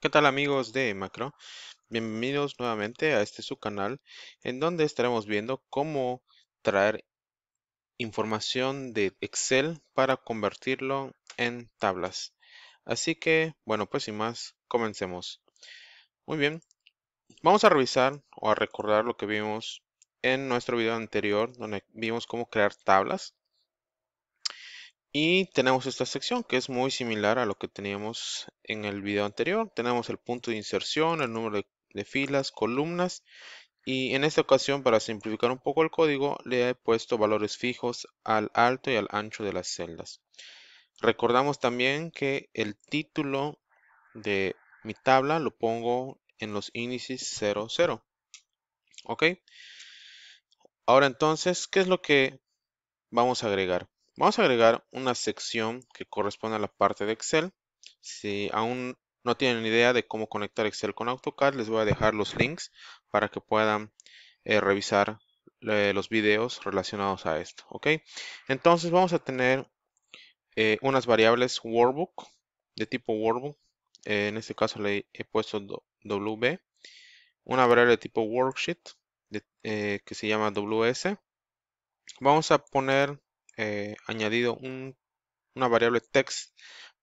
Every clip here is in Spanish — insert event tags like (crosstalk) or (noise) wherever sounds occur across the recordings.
¿Qué tal amigos de Macro? Bienvenidos nuevamente a este su canal en donde estaremos viendo cómo traer información de Excel para convertirlo en tablas. Así que, bueno, pues sin más, comencemos. Muy bien, vamos a revisar o a recordar lo que vimos en nuestro video anterior donde vimos cómo crear tablas. Y tenemos esta sección que es muy similar a lo que teníamos en el video anterior. Tenemos el punto de inserción, el número de, filas, columnas. Y en esta ocasión, para simplificar un poco el código, le he puesto valores fijos al alto y al ancho de las celdas. Recordamos también que el título de mi tabla lo pongo en los índices 0, 0. ¿Ok? Ahora entonces, ¿qué es lo que vamos a agregar? Vamos a agregar una sección que corresponde a la parte de Excel. Si aún no tienen idea de cómo conectar Excel con AutoCAD, les voy a dejar los links para que puedan eh, revisar eh, los videos relacionados a esto. ¿ok? Entonces vamos a tener eh, unas variables workbook, de tipo workbook. en este caso le he puesto WB. Una variable de tipo worksheet que se llama WS. Vamos a poner eh, añadido una variable text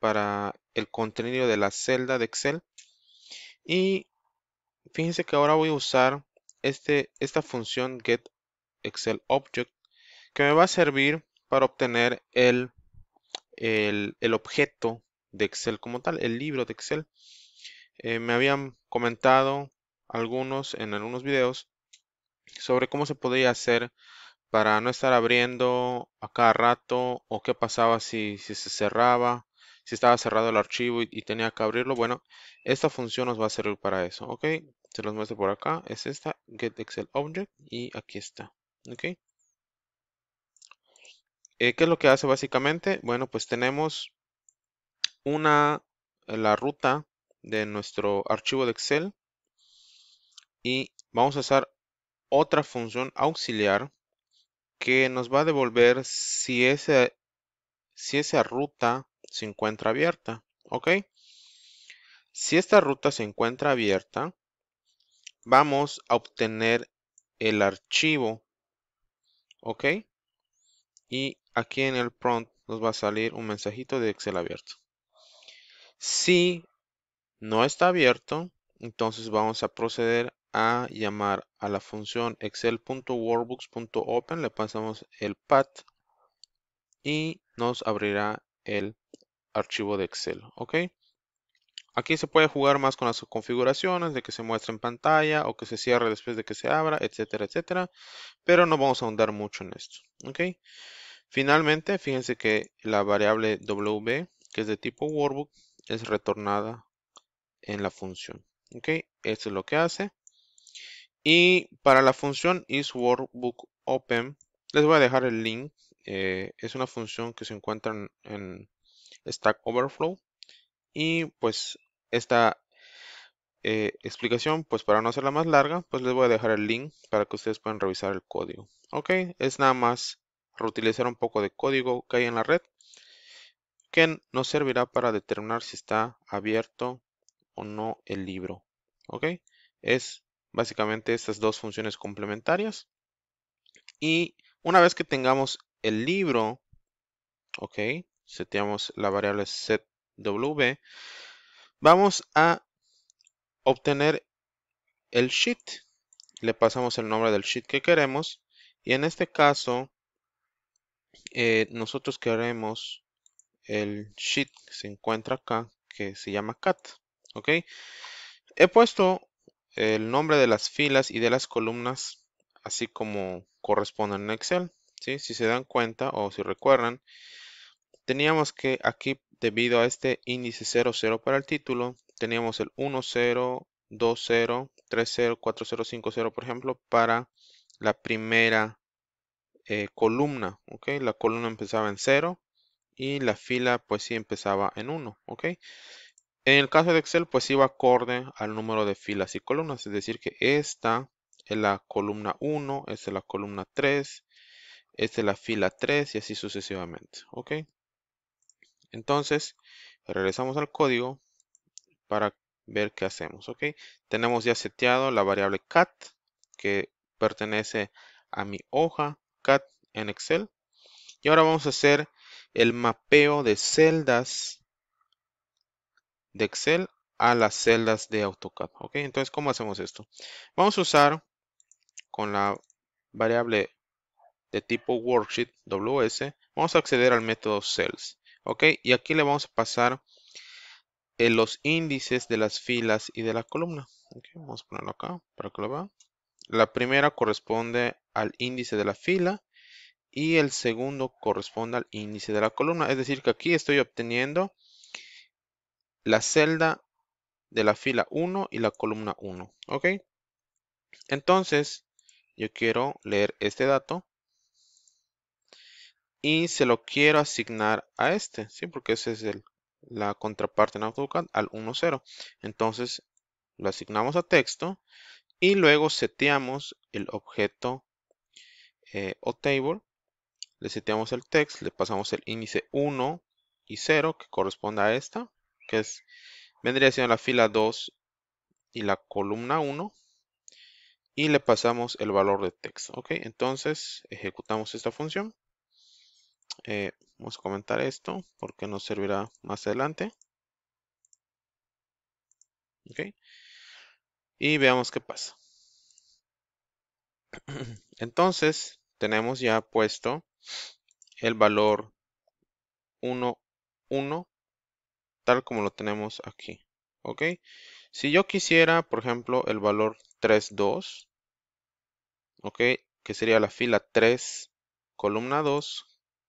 para el contenido de la celda de Excel. Y fíjense que ahora voy a usar este, esta función get Excel object que me va a servir para obtener el, el, objeto de Excel como tal, el libro de Excel. Eh, me habían comentado algunos en algunos videos sobre cómo se podría hacer para no estar abriendo a cada rato o qué pasaba si, si se cerraba, si estaba cerrado el archivo y, tenía que abrirlo. Bueno, esta función nos va a servir para eso, ¿ok? Se los muestro por acá, es esta, get Excel object y aquí está, ¿ok? Eh, ¿Qué es lo que hace básicamente? Bueno, pues tenemos una, eh, la ruta de nuestro archivo de Excel y vamos a hacer otra función auxiliar que nos va a devolver si esa, si esa ruta se encuentra abierta. ¿Ok? Si esta ruta se encuentra abierta, vamos a obtener el archivo. ¿Ok? Y aquí en el prompt nos va a salir un mensajito de Excel abierto. Si no está abierto, entonces vamos a proceder a llamar a la función excel.workbooks.open, le pasamos el path y nos abrirá el archivo de Excel. ¿ok? Aquí se puede jugar más con las configuraciones de que se muestre en pantalla o que se cierre después de que se abra, etcétera, etcétera. Pero no vamos a ahondar mucho en esto. ¿ok? Finalmente, fíjense que la variable w, que es de tipo workbook, es retornada en la función. ¿ok? Esto es lo que hace. Y para la función is les voy a dejar el link. Eh, es una función que se encuentra en, Stack Overflow. Y pues esta eh, explicación, pues para no hacerla más larga, pues les voy a dejar el link para que ustedes puedan revisar el código. Ok, es nada más reutilizar un poco de código que hay en la red que nos servirá para determinar si está abierto o no el libro. Ok, es básicamente estas dos funciones complementarias. Y una vez que tengamos el libro, ok, seteamos la variable setW, vamos a obtener el sheet. Le pasamos el nombre del sheet que queremos. Y en este caso, eh, nosotros queremos el sheet que se encuentra acá, que se llama cat. Ok. He puesto el nombre de las filas y de las columnas, así como corresponden en Excel. ¿sí? Si se dan cuenta o si recuerdan, teníamos que aquí, debido a este índice 00 para el título, teníamos el 10, 20, 30, 40, 50, por ejemplo, para la primera eh, columna. ¿ok? La columna empezaba en 0 y la fila pues sí empezaba en 1. ¿ok? En el caso de Excel, pues iba acorde al número de filas y columnas, es decir, que esta es la columna 1, esta es la columna 3, esta es la fila 3 y así sucesivamente. ¿Ok? Entonces, regresamos al código para ver qué hacemos. ¿Ok? Tenemos ya seteado la variable cat que pertenece a mi hoja cat en Excel. Y ahora vamos a hacer el mapeo de celdas de Excel a las celdas de AutoCAD. ¿Ok? Entonces, ¿cómo hacemos esto? Vamos a usar con la variable de tipo worksheet WS, vamos a acceder al método cells. ¿Ok? Y aquí le vamos a pasar eh, los índices de las filas y de la columna. vamos a ponerlo acá para que lo vea. La primera corresponde al índice de la fila y el segundo corresponde al índice de la columna. Es decir, que aquí estoy obteniendo la celda de la fila 1 y la columna 1. ¿Ok? Entonces, yo quiero leer este dato y se lo quiero asignar a este, ¿sí? Porque ese es el, la contraparte en AutoCAD al 1.0. Entonces, lo asignamos a texto y luego seteamos el objeto eh, o table. Le seteamos el text, le pasamos el índice 1 y 0 que corresponde a esta que es, vendría siendo la fila 2 y la columna 1. Y le pasamos el valor de texto. Ok, entonces ejecutamos esta función. Eh, vamos a comentar esto porque nos servirá más adelante. Ok. Y veamos qué pasa. (clears throat) Entonces, tenemos ya puesto el valor 1, 1 tal como lo tenemos aquí. ¿Ok? Si yo quisiera, por ejemplo, el valor 3, 2, ¿ok? Que sería la fila 3, columna 2,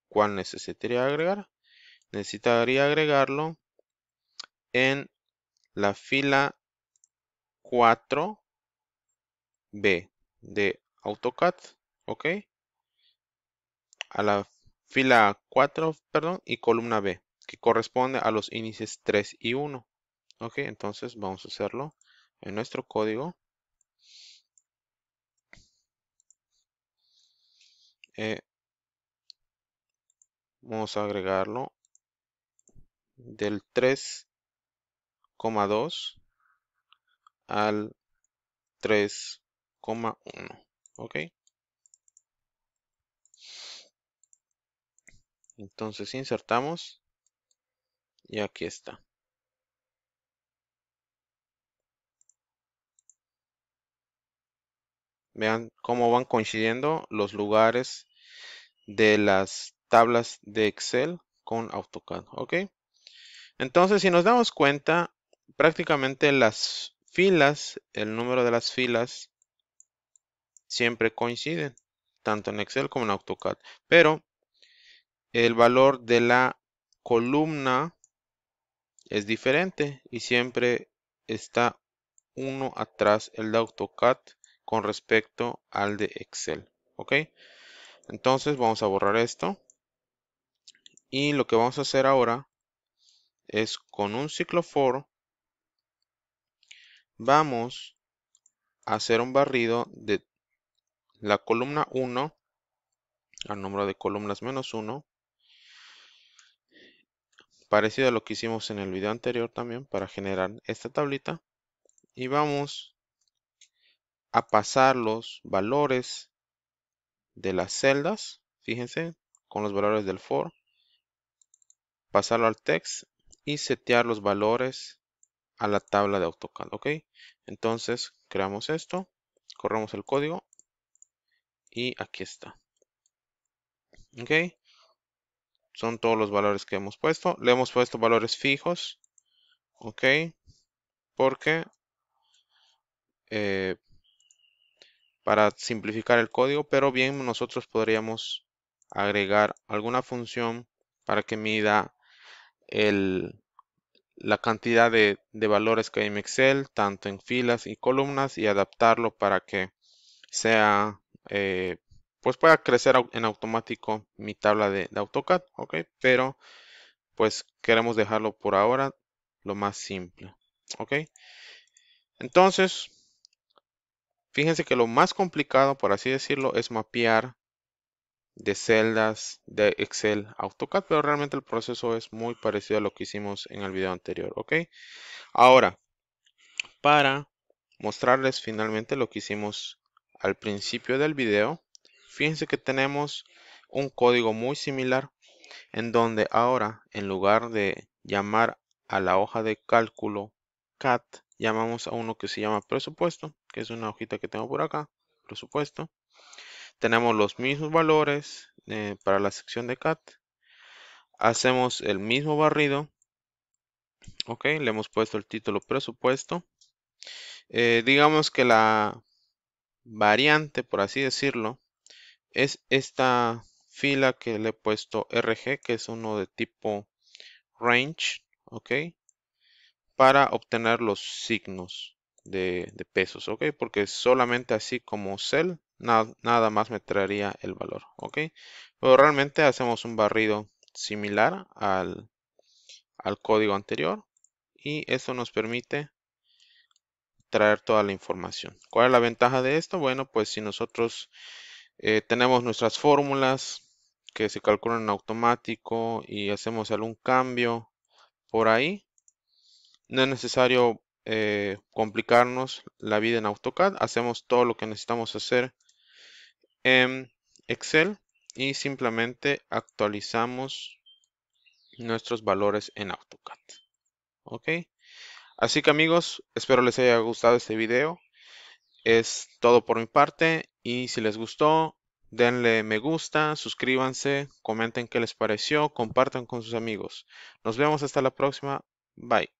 ¿cuál necesitaría agregar? Necesitaría agregarlo en la fila 4B de AutoCAD, ¿ok? A la fila 4, perdón, y columna B que corresponde a los índices 3 y 1. Ok, entonces vamos a hacerlo en nuestro código. Eh, vamos a agregarlo del 3,2 al 3,1 ok entonces insertamos y aquí está. Vean cómo van coincidiendo los lugares de las tablas de Excel con AutoCAD. ¿Ok? Entonces, si nos damos cuenta, prácticamente las filas, el número de las filas, siempre coinciden, tanto en Excel como en AutoCAD. Pero el valor de la columna es diferente y siempre está uno atrás el de AutoCAD con respecto al de Excel. ¿Ok? Entonces vamos a borrar esto. Y lo que vamos a hacer ahora es con un ciclo for vamos a hacer un barrido de la columna 1 al número de columnas menos 1 parecido a lo que hicimos en el video anterior también para generar esta tablita y vamos a pasar los valores de las celdas fíjense con los valores del for pasarlo al text y setear los valores a la tabla de AutoCAD ok entonces creamos esto corremos el código y aquí está ok son todos los valores que hemos puesto. Le hemos puesto valores fijos. Ok. Porque eh, para simplificar el código, pero bien nosotros podríamos agregar alguna función para que mida la cantidad de, valores que hay en Excel, tanto en filas y columnas, y adaptarlo para que sea eh, pues pueda crecer en automático mi tabla de, AutoCAD, ok, pero pues queremos dejarlo por ahora lo más simple, ok. Entonces, fíjense que lo más complicado, por así decirlo, es mapear de celdas de Excel AutoCAD, pero realmente el proceso es muy parecido a lo que hicimos en el video anterior, ok. Ahora, para mostrarles finalmente lo que hicimos al principio del video, Fíjense que tenemos un código muy similar en donde ahora en lugar de llamar a la hoja de cálculo CAT, llamamos a uno que se llama presupuesto, que es una hojita que tengo por acá, presupuesto. Tenemos los mismos valores eh, para la sección de CAT. Hacemos el mismo barrido. Ok, le hemos puesto el título presupuesto. Eh, digamos que la variante, por así decirlo, es esta fila que le he puesto RG, que es uno de tipo range, ¿ok? Para obtener los signos de, pesos, ¿ok? Porque solamente así como cell, nada más me traería el valor, ¿ok? Pero realmente hacemos un barrido similar al, al código anterior y eso nos permite traer toda la información. ¿Cuál es la ventaja de esto? Bueno, pues si nosotros eh, tenemos nuestras fórmulas que se calculan en automático y hacemos algún cambio por ahí. No es necesario eh, complicarnos la vida en AutoCAD. Hacemos todo lo que necesitamos hacer en Excel y simplemente actualizamos nuestros valores en AutoCAD. ¿Ok? Así que amigos, espero les haya gustado este video. Es todo por mi parte y si les gustó, denle me gusta, suscríbanse, comenten qué les pareció, compartan con sus amigos. Nos vemos hasta la próxima. Bye.